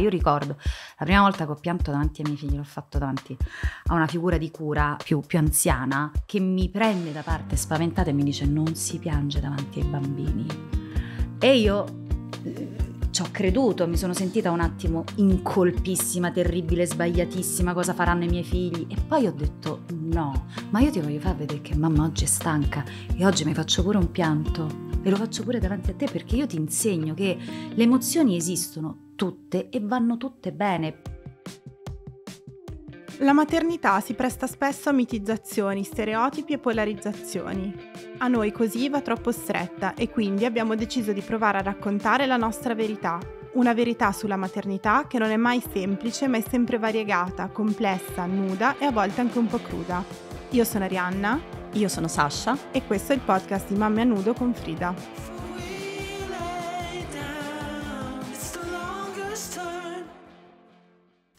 io ricordo la prima volta che ho pianto davanti ai miei figli, l'ho fatto davanti a una figura di cura più, più anziana che mi prende da parte spaventata e mi dice non si piange davanti ai bambini. E io eh, ci ho creduto, mi sono sentita un attimo incolpissima, terribile, sbagliatissima, cosa faranno i miei figli. E poi ho detto no, ma io ti voglio far vedere che mamma oggi è stanca e oggi mi faccio pure un pianto e lo faccio pure davanti a te perché io ti insegno che le emozioni esistono tutte e vanno tutte bene. La maternità si presta spesso a mitizzazioni, stereotipi e polarizzazioni. A noi così va troppo stretta e quindi abbiamo deciso di provare a raccontare la nostra verità, una verità sulla maternità che non è mai semplice ma è sempre variegata, complessa, nuda e a volte anche un po' cruda. Io sono Arianna. Io sono Sasha. E questo è il podcast di Mamme a Nudo con Frida.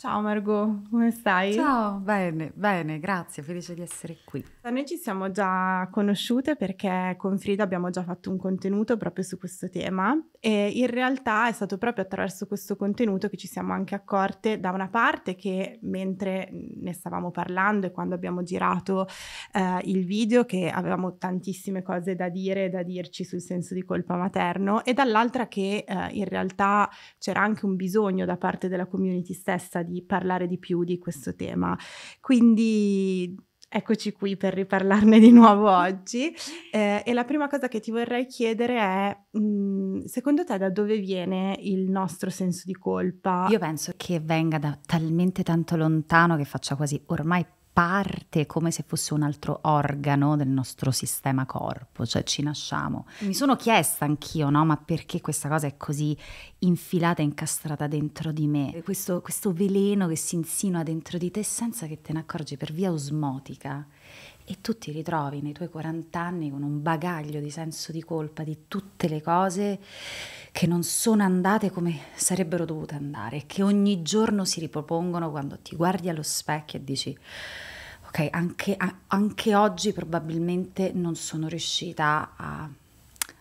Ciao Margot, come stai? Ciao, bene, bene, grazie, felice di essere qui. Noi ci siamo già conosciute perché con Frida abbiamo già fatto un contenuto proprio su questo tema e in realtà è stato proprio attraverso questo contenuto che ci siamo anche accorte da una parte che mentre ne stavamo parlando e quando abbiamo girato eh, il video che avevamo tantissime cose da dire e da dirci sul senso di colpa materno e dall'altra che eh, in realtà c'era anche un bisogno da parte della community stessa di di parlare di più di questo tema. Quindi eccoci qui per riparlarne di nuovo oggi. Eh, e la prima cosa che ti vorrei chiedere è, mh, mm, secondo te da dove viene il nostro senso di colpa? Io penso che venga da talmente tanto lontano che faccia quasi ormai parte come se fosse un altro organo del nostro sistema corpo, cioè ci nasciamo. Mi sono chiesta anch'io, no, ma perché questa cosa è così infilata, incastrata dentro di me? Questo, questo veleno che si insinua dentro di te senza che te ne accorgi per via osmotica e tu ti ritrovi nei tuoi 40 anni con un bagaglio di senso di colpa di tutte le cose che non sono andate come sarebbero dovute andare, che ogni giorno si ripropongono quando ti guardi allo specchio e dici ok, anche, anche oggi probabilmente non sono riuscita a,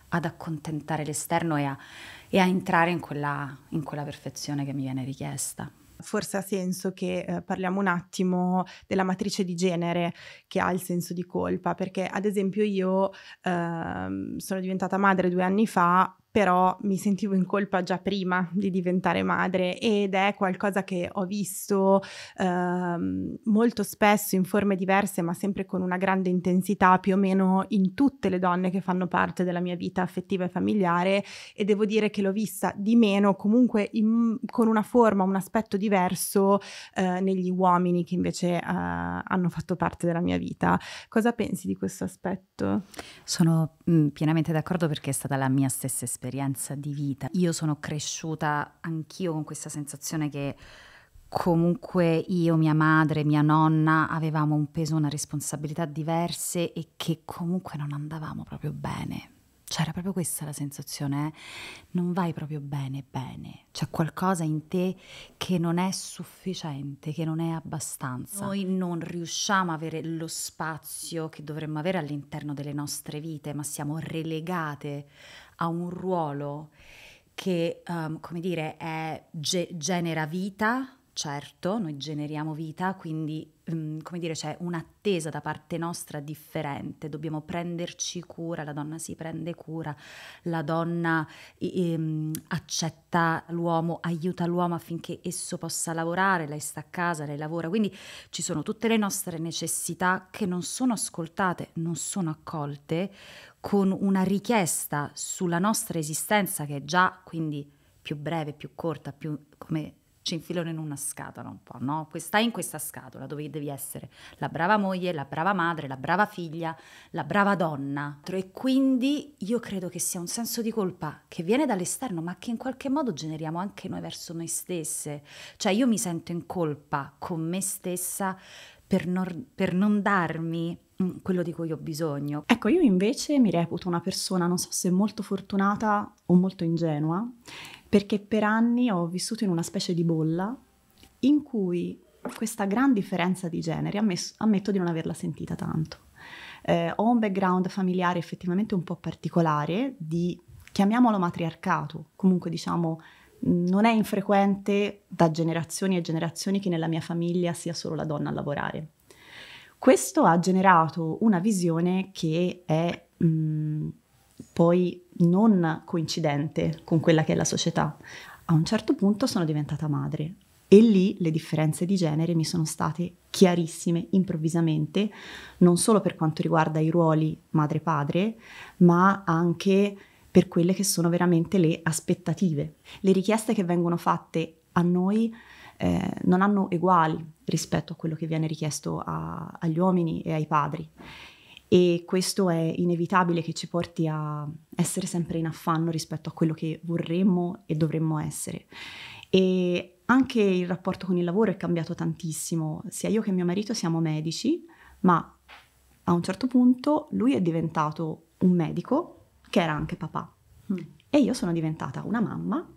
ad accontentare l'esterno e a, e a entrare in quella, in quella perfezione che mi viene richiesta forse ha senso che eh, parliamo un attimo della matrice di genere che ha il senso di colpa, perché ad esempio io eh, sono diventata madre due anni fa però mi sentivo in colpa già prima di diventare madre ed è qualcosa che ho visto ehm, molto spesso in forme diverse, ma sempre con una grande intensità più o meno in tutte le donne che fanno parte della mia vita affettiva e familiare e devo dire che l'ho vista di meno, comunque in, con una forma, un aspetto diverso eh, negli uomini che invece eh, hanno fatto parte della mia vita. Cosa pensi di questo aspetto? Sono mh, pienamente d'accordo perché è stata la mia stessa esperienza esperienza di vita. Io sono cresciuta anch'io con questa sensazione che comunque io, mia madre, mia nonna avevamo un peso, una responsabilità diverse e che comunque non andavamo proprio bene cioè era proprio questa la sensazione, eh? non vai proprio bene bene, c'è qualcosa in te che non è sufficiente, che non è abbastanza. Noi non riusciamo a avere lo spazio che dovremmo avere all'interno delle nostre vite, ma siamo relegate a un ruolo che, um, come dire, è, ge genera vita, certo, noi generiamo vita, quindi mm, come dire c'è un'attesa da parte nostra differente, dobbiamo prenderci cura, la donna si prende cura, la donna ehm, accetta l'uomo, aiuta l'uomo affinché esso possa lavorare, lei sta a casa, lei lavora, quindi ci sono tutte le nostre necessità che non sono ascoltate, non sono accolte, con una richiesta sulla nostra esistenza che è già quindi più breve, più corta, più come ci infilano in una scatola un po', no? Stai in questa scatola dove devi essere la brava moglie, la brava madre, la brava figlia, la brava donna. E quindi io credo che sia un senso di colpa che viene dall'esterno, ma che in qualche modo generiamo anche noi verso noi stesse. Cioè io mi sento in colpa con me stessa per non, per non darmi mm, quello di cui ho bisogno. Ecco, io invece mi reputo una persona, non so se molto fortunata o molto ingenua, perché per anni ho vissuto in una specie di bolla in cui questa gran differenza di genere ammesso, ammetto di non averla sentita tanto. Eh, ho un background familiare effettivamente un po' particolare di, chiamiamolo matriarcato, comunque diciamo non è infrequente da generazioni e generazioni che nella mia famiglia sia solo la donna a lavorare. Questo ha generato una visione che è mh, mm, poi non coincidente con quella che è la società. A un certo punto sono diventata madre e lì le differenze di genere mi sono state chiarissime improvvisamente, non solo per quanto riguarda i ruoli madre-padre, ma anche per quelle che sono veramente le aspettative. Le richieste che vengono fatte a noi eh, non hanno uguali rispetto a quello che viene richiesto a, agli uomini e ai padri e questo è inevitabile che ci porti a essere sempre in affanno rispetto a quello che vorremmo e dovremmo essere. E anche il rapporto con il lavoro è cambiato tantissimo, sia io che mio marito siamo medici, ma a un certo punto lui è diventato un medico che era anche papà mm. e io sono diventata una mamma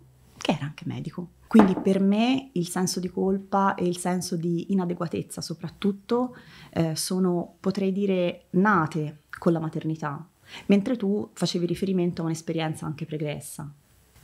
era anche medico. Quindi per me il senso di colpa e il senso di inadeguatezza soprattutto eh, sono, potrei dire, nate con la maternità, mentre tu facevi riferimento a un'esperienza anche pregressa.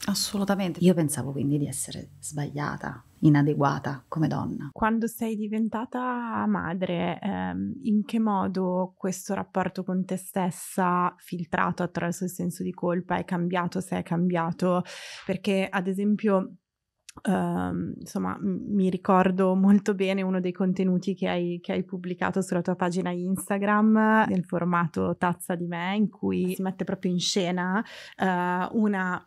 Assolutamente. Io pensavo quindi di essere sbagliata, inadeguata come donna. Quando sei diventata madre, ehm, in che modo questo rapporto con te stessa, filtrato attraverso il senso di colpa, è cambiato se è cambiato? Perché ad esempio Uh, insomma, m- mi ricordo molto bene uno dei contenuti che hai, che hai, pubblicato sulla tua pagina Instagram nel formato Tazza di me, in cui si mette proprio in scena uh, una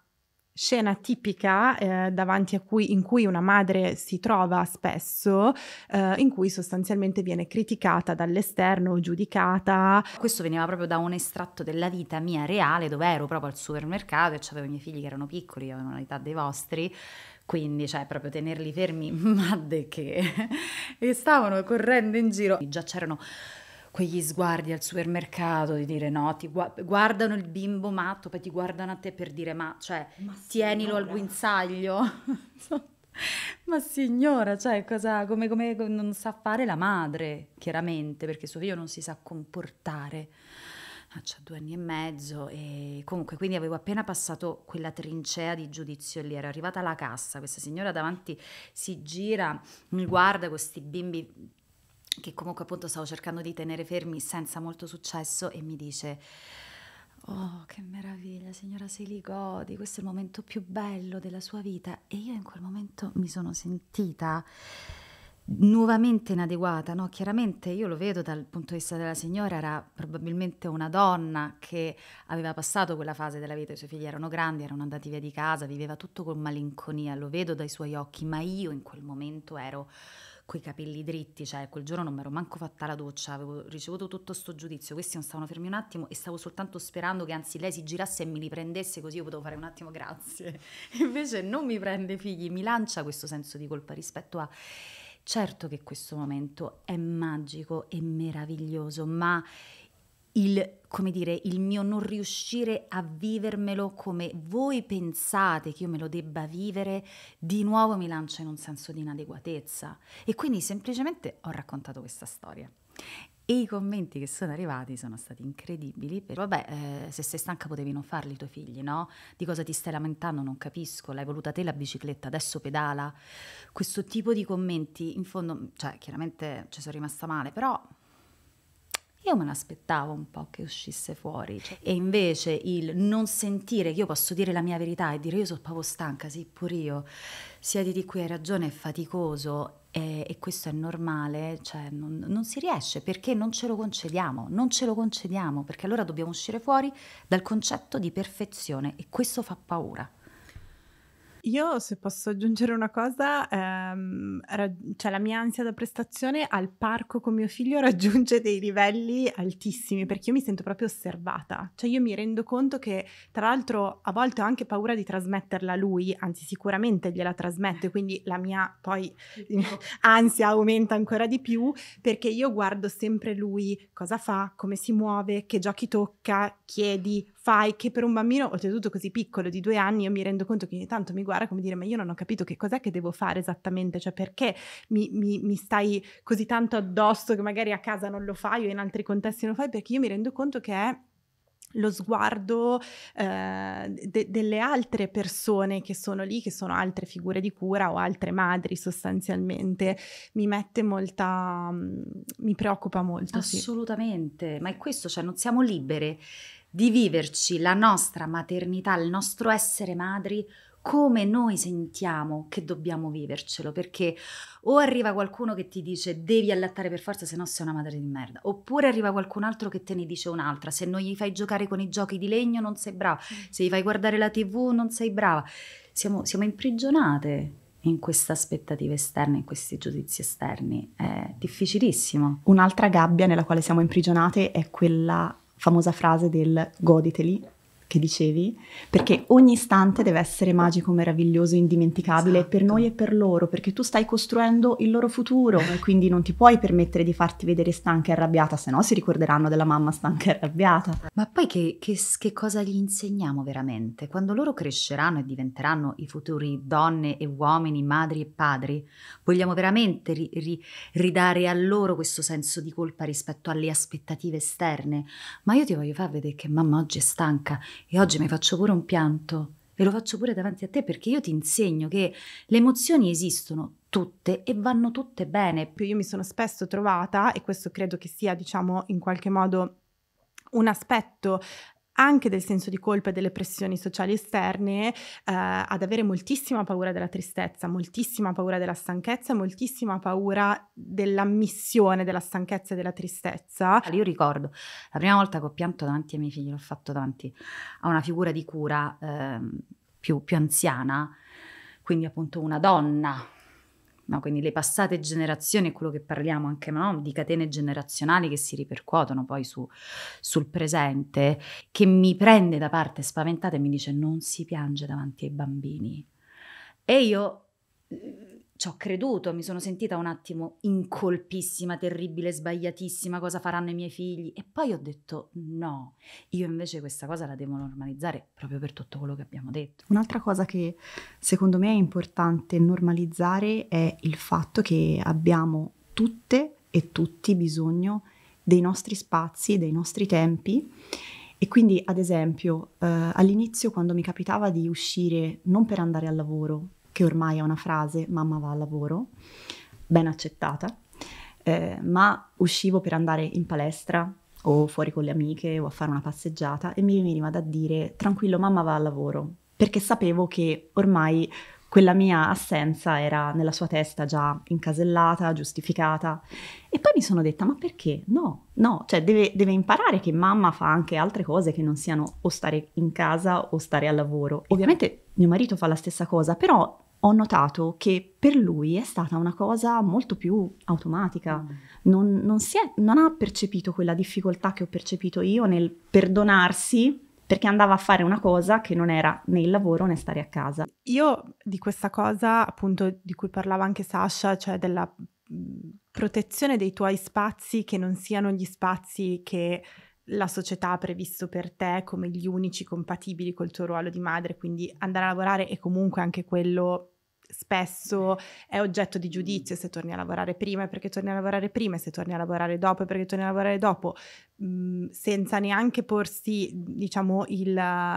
scena tipica eh, davanti a cui, in cui una madre si trova spesso, eh, in cui sostanzialmente viene criticata dall'esterno, giudicata. Questo veniva proprio da un estratto della vita mia reale, dove ero proprio al supermercato e c'avevo i miei figli che erano piccoli, avevano l'età dei vostri. Quindi, cioè, proprio tenerli fermi, madde che... e stavano correndo in giro. Già c'erano quegli sguardi al supermercato di dire no, ti gu- guardano il bimbo matto, poi ti guardano a te per dire ma, cioè, ma tienilo al guinzaglio. ma signora, cioè, cosa, come, come non sa fare la madre, chiaramente, perché suo figlio non si sa comportare. Ah, due anni e mezzo e comunque quindi avevo appena passato quella trincea di giudizio lì, era arrivata la cassa, questa signora davanti si gira, mi guarda questi bimbi che comunque appunto stavo cercando di tenere fermi senza molto successo e mi dice Oh, che meraviglia, signora Seligodi, questo è il momento più bello della sua vita. E io in quel momento mi sono sentita nuovamente inadeguata, no? Chiaramente io lo vedo dal punto di vista della signora, era probabilmente una donna che aveva passato quella fase della vita, i suoi figli erano grandi, erano andati via di casa, viveva tutto con malinconia, lo vedo dai suoi occhi, ma io in quel momento ero coi capelli dritti, cioè quel giorno non mi ero manco fatta la doccia, avevo ricevuto tutto questo giudizio, questi non stavano fermi un attimo e stavo soltanto sperando che anzi lei si girasse e mi riprendesse così io potevo fare un attimo grazie. Invece non mi prende figli, mi lancia questo senso di colpa rispetto a... Certo che questo momento è magico e meraviglioso, ma il, come dire, il mio non riuscire a vivermelo come voi pensate che io me lo debba vivere, di nuovo mi lancia in un senso di inadeguatezza. E quindi semplicemente ho raccontato questa storia. E i commenti che sono arrivati sono stati incredibili. Per... Vabbè, eh, se sei stanca potevi non farli i tuoi figli, no? Di cosa ti stai lamentando? Non capisco. L'hai voluta te la bicicletta, adesso pedala. Questo tipo di commenti, in fondo, cioè, chiaramente ci sono rimasta male, però io me l'aspettavo un po' che uscisse fuori cioè, e invece il non sentire che io posso dire la mia verità e dire io sono proprio stanca, sì, pure io, di qui, hai ragione, è faticoso e, e questo è normale, cioè non, non si riesce perché non ce lo concediamo, non ce lo concediamo perché allora dobbiamo uscire fuori dal concetto di perfezione e questo fa paura. Io se posso aggiungere una cosa, ehm, rag- cioè la mia ansia da prestazione al parco con mio figlio raggiunge dei livelli altissimi perché io mi sento proprio osservata, cioè io mi rendo conto che tra l'altro a volte ho anche paura di trasmetterla a lui, anzi sicuramente gliela trasmetto e quindi la mia poi ansia aumenta ancora di più perché io guardo sempre lui cosa fa, come si muove, che giochi tocca, chiedi, fai che per un bambino, oltretutto così piccolo, di due anni, io mi rendo conto che ogni tanto mi guarda come dire, ma io non ho capito che cos'è che devo fare esattamente, cioè perché mi, mi, mi stai così tanto addosso che magari a casa non lo fai o in altri contesti non lo fai, perché io mi rendo conto che è lo sguardo eh, de- delle altre persone che sono lì, che sono altre figure di cura o altre madri sostanzialmente, mi mette molta, mm, mi preoccupa molto. Assolutamente, sì. ma è questo, cioè non siamo libere di viverci la nostra maternità, il nostro essere madri come noi sentiamo che dobbiamo vivercelo, perché o arriva qualcuno che ti dice devi allattare per forza, se no sei una madre di merda, oppure arriva qualcun altro che te ne dice un'altra, se non gli fai giocare con i giochi di legno non sei brava, mm. se gli fai guardare la tv non sei brava, siamo, siamo imprigionate in queste aspettative esterne, in questi giudizi esterni, è difficilissimo. Un'altra gabbia nella quale siamo imprigionate è quella famosa frase del goditeli che dicevi, perché ogni istante deve essere magico, meraviglioso, indimenticabile esatto. per noi e per loro, perché tu stai costruendo il loro futuro e quindi non ti puoi permettere di farti vedere stanca e arrabbiata, se no si ricorderanno della mamma stanca e arrabbiata. Ma poi che, che, che cosa gli insegniamo veramente? Quando loro cresceranno e diventeranno i futuri donne e uomini, madri e padri, vogliamo veramente ri, ri, ridare a loro questo senso di colpa rispetto alle aspettative esterne? Ma io ti voglio far vedere che mamma oggi è stanca e oggi mi faccio pure un pianto e lo faccio pure davanti a te perché io ti insegno che le emozioni esistono tutte e vanno tutte bene. Ecco, io mi sono spesso trovata, e questo credo che sia, diciamo, in qualche modo un aspetto anche del senso di colpa e delle pressioni sociali esterne, eh, ad avere moltissima paura della tristezza, moltissima paura della stanchezza moltissima paura dell'ammissione della stanchezza e della tristezza. Io ricordo la prima volta che ho pianto davanti ai miei figli, l'ho fatto davanti a una figura di cura eh, più, più anziana, quindi appunto una donna No, quindi le passate generazioni, è quello che parliamo anche no? di catene generazionali che si ripercuotono poi su, sul presente, che mi prende da parte spaventata e mi dice non si piange davanti ai bambini. E io ci ho creduto, mi sono sentita un attimo incolpissima, terribile, sbagliatissima, cosa faranno i miei figli e poi ho detto no, io invece questa cosa la devo normalizzare proprio per tutto quello che abbiamo detto. Un'altra cosa che secondo me è importante normalizzare è il fatto che abbiamo tutte e tutti bisogno dei nostri spazi, dei nostri tempi e quindi ad esempio eh, all'inizio quando mi capitava di uscire non per andare al lavoro, che ormai è una frase, mamma va al lavoro, ben accettata, eh, ma uscivo per andare in palestra o fuori con le amiche o a fare una passeggiata e mi veniva da dire tranquillo mamma va al lavoro, perché sapevo che ormai quella mia assenza era nella sua testa già incasellata, giustificata. E poi mi sono detta, ma perché? No, no, cioè deve, deve, imparare che mamma fa anche altre cose che non siano o stare in casa o stare al lavoro. Ovviamente mio marito fa la stessa cosa, però ho notato che per lui è stata una cosa molto più automatica, mm. non, non, è, non ha percepito quella difficoltà che ho percepito io nel perdonarsi perché andava a fare una cosa che non era né il lavoro né stare a casa. Io di questa cosa, appunto, di cui parlava anche Sasha, cioè della mm, protezione dei tuoi spazi che non siano gli spazi che la società ha previsto per te come gli unici compatibili col tuo ruolo di madre, quindi andare a lavorare è comunque anche quello spesso è oggetto di giudizio se torni a lavorare prima perché torni a lavorare prima, se torni a lavorare dopo perché torni a lavorare dopo, mhmm, senza neanche porsi diciamo il,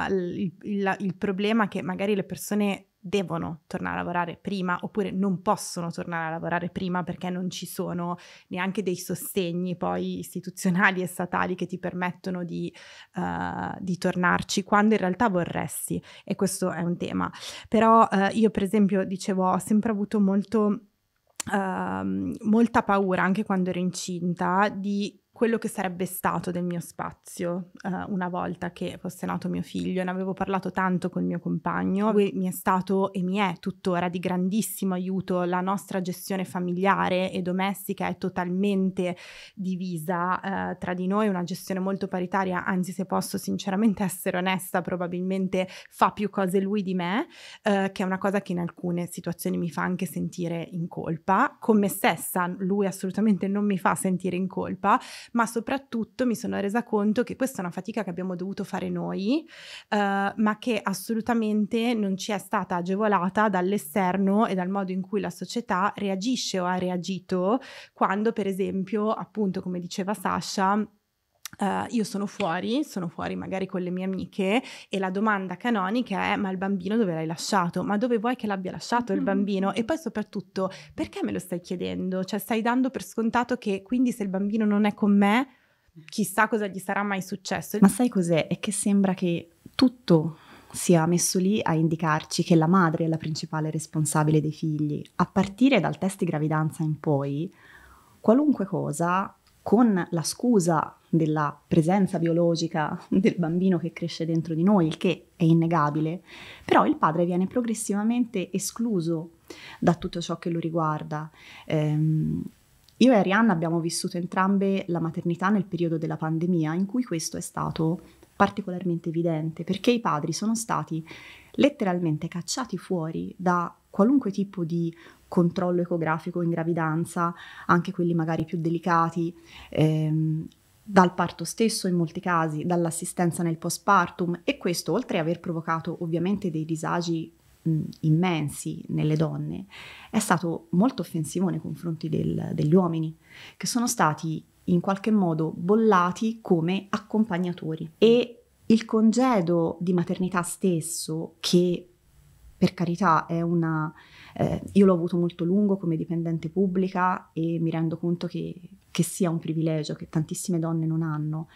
il, il, il problema che magari le persone devono tornare a lavorare prima oppure non possono tornare a lavorare prima perché non ci sono neanche dei sostegni poi istituzionali e statali che ti permettono di, uh, di tornarci quando in realtà vorresti e questo è un tema. Però uh, io per esempio dicevo ho sempre avuto molto, uh, molta paura anche quando ero incinta di quello che sarebbe stato del mio spazio uh, una volta che fosse nato mio figlio. Ne avevo parlato tanto con mio compagno, lui mi è stato e mi è tuttora di grandissimo aiuto. La nostra gestione familiare e domestica è totalmente divisa uh, tra di noi, una gestione molto paritaria, anzi se posso sinceramente essere onesta, probabilmente fa più cose lui di me, uh, che è una cosa che in alcune situazioni mi fa anche sentire in colpa. Con me stessa lui assolutamente non mi fa sentire in colpa ma soprattutto mi sono resa conto che questa è una fatica che abbiamo dovuto fare noi, eh, ma che assolutamente non ci è stata agevolata dall'esterno e dal modo in cui la società reagisce o ha reagito quando, per esempio, appunto, come diceva Sasha, Uh, io sono fuori, sono fuori magari con le mie amiche e la domanda canonica è ma il bambino dove l'hai lasciato? Ma dove vuoi che l'abbia lasciato il bambino? E poi soprattutto perché me lo stai chiedendo? Cioè stai dando per scontato che quindi se il bambino non è con me chissà cosa gli sarà mai successo. Ma sai cos'è? È che sembra che tutto sia messo lì a indicarci che la madre è la principale responsabile dei figli. A partire dal test di gravidanza in poi, qualunque cosa con la scusa della presenza biologica del bambino che cresce dentro di noi, il che è innegabile, però il padre viene progressivamente escluso da tutto ciò che lo riguarda. Ehm, io e Arianna abbiamo vissuto entrambe la maternità nel periodo della pandemia, in cui questo è stato particolarmente evidente, perché i padri sono stati letteralmente cacciati fuori da qualunque tipo di controllo ecografico in gravidanza, anche quelli magari più delicati, ehm, dal parto stesso in molti casi, dall'assistenza nel postpartum e questo oltre ad aver provocato ovviamente dei disagi mh, immensi nelle donne, è stato molto offensivo nei confronti del, degli uomini che sono stati in qualche modo bollati come accompagnatori e il congedo di maternità stesso, che per carità è una... Eh, io l'ho avuto molto lungo come dipendente pubblica e mi rendo conto che, che sia un privilegio che tantissime donne non hanno,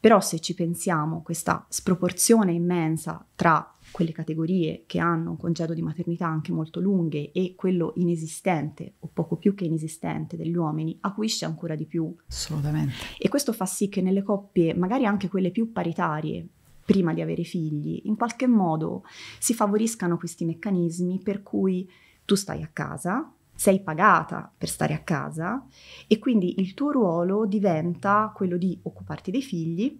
però se ci pensiamo questa sproporzione immensa tra quelle categorie che hanno un congedo di maternità anche molto lunghe e quello inesistente o poco più che inesistente degli uomini acuisce ancora di più. Assolutamente. E questo fa sì che nelle coppie, magari anche quelle più paritarie, prima di avere figli, in qualche modo si favoriscano questi meccanismi per cui tu stai a casa, sei pagata per stare a casa e quindi il tuo ruolo diventa quello di occuparti dei figli,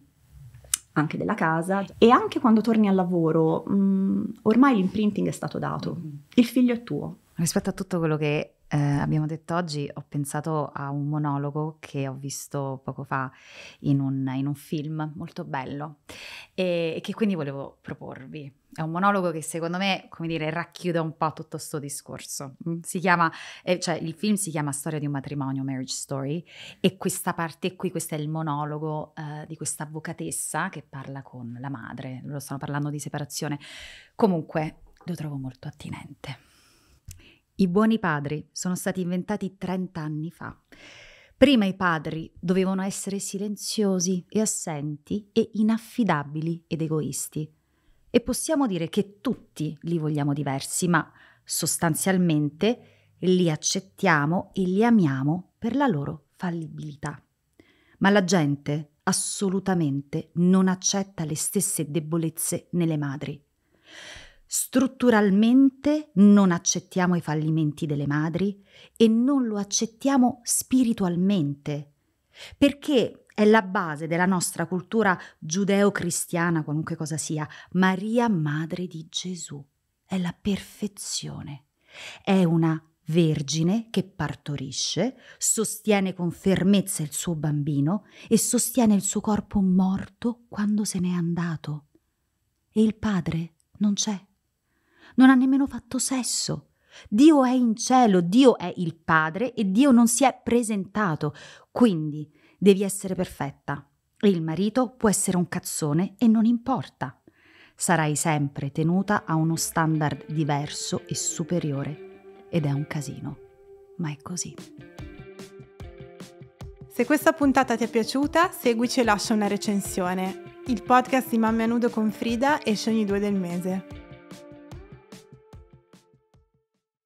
anche della casa e anche quando torni al lavoro, mh, mm, ormai l'imprinting è stato dato, mm-hmm. il figlio è tuo. Rispetto a tutto quello che eh, abbiamo detto oggi, ho pensato a un monologo che ho visto poco fa in un, in un film molto bello e, e, che quindi volevo proporvi. È un monologo che secondo me, come dire, racchiude un po' tutto questo discorso. Mm, si chiama, eh, cioè il film si chiama Storia di un matrimonio, Marriage Story, e questa parte qui, questo è il monologo eh, di questa avvocatessa che parla con la madre, loro stanno parlando di separazione. Comunque, lo trovo molto attinente. I buoni padri sono stati inventati 30 anni fa. Prima i padri dovevano essere silenziosi e assenti e inaffidabili ed egoisti. E possiamo dire che tutti li vogliamo diversi, ma sostanzialmente li accettiamo e li amiamo per la loro fallibilità. Ma la gente assolutamente non accetta le stesse debolezze nelle madri. Strutturalmente non accettiamo i fallimenti delle madri e non lo accettiamo spiritualmente, perché è la base della nostra cultura giudeo-cristiana, qualunque cosa sia, Maria Madre di Gesù. È la perfezione. È una vergine che partorisce, sostiene con fermezza il suo bambino e sostiene il suo corpo morto quando se n'è andato. E il padre non c'è non ha nemmeno fatto sesso. Dio è in cielo, Dio è il Padre e Dio non si è presentato. Quindi devi essere perfetta. E Il marito può essere un cazzone e non importa. Sarai sempre tenuta a uno standard diverso e superiore. Ed è un casino, ma è così. Se questa puntata ti è piaciuta, seguici e lascia una recensione. Il podcast di Mamme Nudo con Frida esce ogni due del mese.